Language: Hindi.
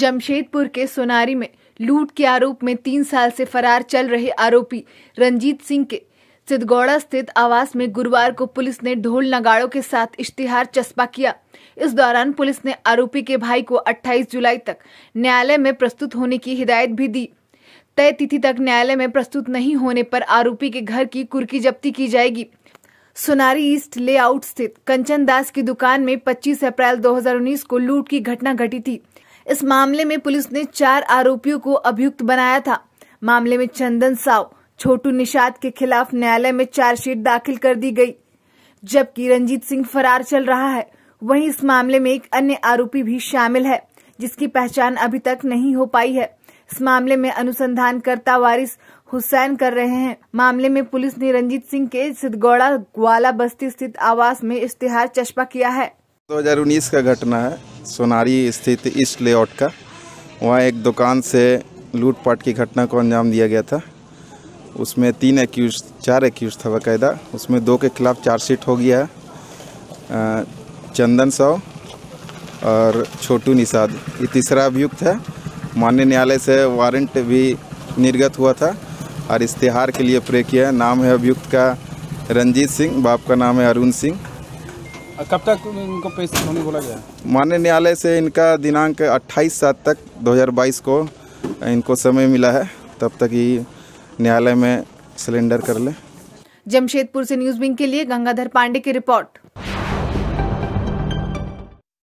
जमशेदपुर के सोनारी में लूट के आरोप में तीन साल से फरार चल रहे आरोपी रंजीत सिंह के सिद्धगौड़ा स्थित आवास में गुरुवार को पुलिस ने ढोल नगाड़ों के साथ इश्तिहार चस्पा किया इस दौरान पुलिस ने आरोपी के भाई को 28 जुलाई तक न्यायालय में प्रस्तुत होने की हिदायत भी दी तय तिथि तक न्यायालय में प्रस्तुत नहीं होने पर आरोपी के घर की कुर्की जब्ती की जाएगी सोनारी ईस्ट लेआउट स्थित कंचन दास की दुकान में 25 अप्रैल 2019 को लूट की घटना घटी थी इस मामले में पुलिस ने चार आरोपियों को अभियुक्त बनाया था मामले में चंदन साव छोटू निषाद के खिलाफ न्यायालय में चार्जशीट दाखिल कर दी गई जबकि रंजीत सिंह फरार चल रहा है वहीं इस मामले में एक अन्य आरोपी भी शामिल है जिसकी पहचान अभी तक नहीं हो पाई है इस मामले में अनुसंधानकर्ता वारिस हुसैन कर रहे हैं मामले में पुलिस ने रंजीत सिंह के सिद्धगौड़ा ग्वाला बस्ती स्थित आवास में इश्तिहार चस्पा किया है दो का घटना है सोनारी स्थित ईस्ट लेआउट का वहाँ एक दुकान से लूटपाट की घटना को अंजाम दिया गया था उसमें तीन एक्यूज चार एक्यूज था बाकायदा उसमें दो के खिलाफ चार्जशीट हो गया है चंदन साव और छोटू निषाद ये तीसरा अभियुक्त है माननीय न्यायालय से वारंट भी निर्गत हुआ था और इश्तेहार के लिए प्रे किया है नाम है अभियुक्त का रंजीत सिंह बाप का नाम है अरुण सिंह कब तक इनको पेश होने बोला गया मान्य न्यायालय से इनका दिनांक 28 सात तक 2022 को इनको समय मिला है तब तक ही न्यायालय में सिलेंडर कर ले जमशेदपुर से न्यूज विंग के लिए गंगाधर पांडे की रिपोर्ट